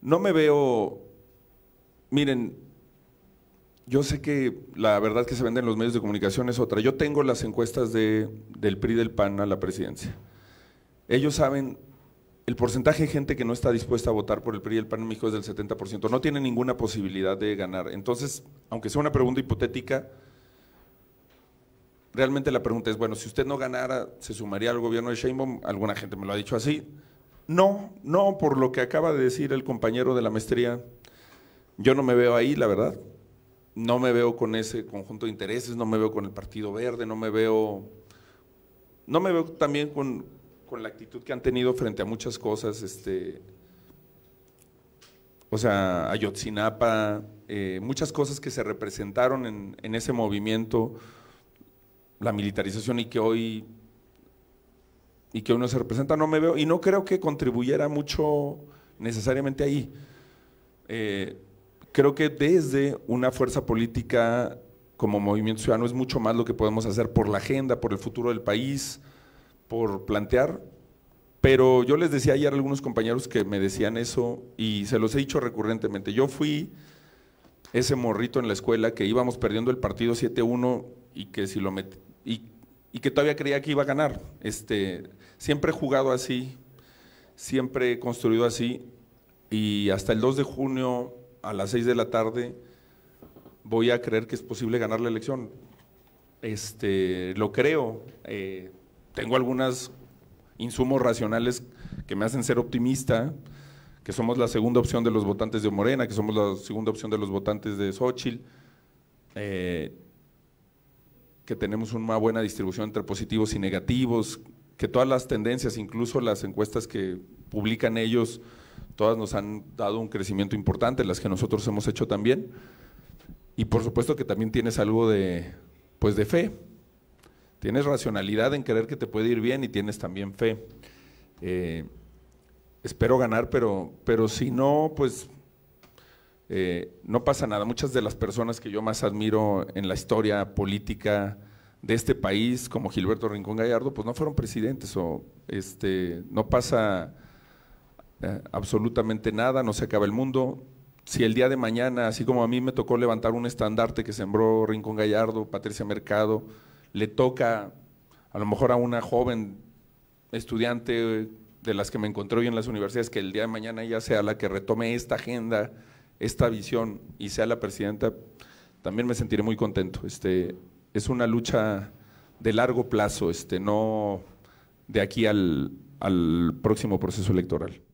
No me veo, miren, yo sé que la verdad que se vende en los medios de comunicación es otra. Yo tengo las encuestas de, del PRI del PAN a la presidencia. Ellos saben, el porcentaje de gente que no está dispuesta a votar por el PRI del PAN en México es del 70%. No tiene ninguna posibilidad de ganar. Entonces, aunque sea una pregunta hipotética, realmente la pregunta es, bueno, si usted no ganara, ¿se sumaría al gobierno de Sheinbaum? Alguna gente me lo ha dicho así. No, no, por lo que acaba de decir el compañero de la maestría, yo no me veo ahí, la verdad. No me veo con ese conjunto de intereses, no me veo con el Partido Verde, no me veo, no me veo también con, la actitud que han tenido frente a muchas cosas, este, o sea, Ayotzinapa, eh, muchas cosas que se representaron en ese movimiento, la militarización y que hoy y que uno se representa, no me veo, y no creo que contribuyera mucho necesariamente ahí. Eh, creo que desde una fuerza política como Movimiento Ciudadano es mucho más lo que podemos hacer por la agenda, por el futuro del país, por plantear. Pero yo les decía ayer a algunos compañeros que me decían eso y se los he dicho recurrentemente. Yo fui ese morrito en la escuela que íbamos perdiendo el partido 7-1 y que si lo metí… y y que todavía creía que iba a ganar. Este, siempre he jugado así, siempre he construido así y hasta el 2 de junio a las 6 de la tarde voy a creer que es posible ganar la elección. Este, lo creo. Eh, tengo algunos insumos racionales que me hacen ser optimista, que somos la segunda opción de los votantes de Morena, que somos la segunda opción de los votantes de Xochitl. Eh, que tenemos una buena distribución entre positivos y negativos, que todas las tendencias, incluso las encuestas que publican ellos, todas nos han dado un crecimiento importante, las que nosotros hemos hecho también. Y por supuesto que también tienes algo de, pues de fe. Tienes racionalidad en creer que te puede ir bien y tienes también fe. Eh, espero ganar, pero, pero si no, pues eh, no pasa nada. Muchas de las personas que yo más admiro en la historia política de este país, como Gilberto Rincón Gallardo, pues no fueron presidentes o este, no pasa eh, absolutamente nada, no se acaba el mundo. Si el día de mañana, así como a mí me tocó levantar un estandarte que sembró Rincón Gallardo, Patricia Mercado, le toca a lo mejor a una joven estudiante de las que me encontré hoy en las universidades, que el día de mañana ella sea la que retome esta agenda esta visión y sea la presidenta, también me sentiré muy contento. Este, es una lucha de largo plazo, este, no de aquí al, al próximo proceso electoral.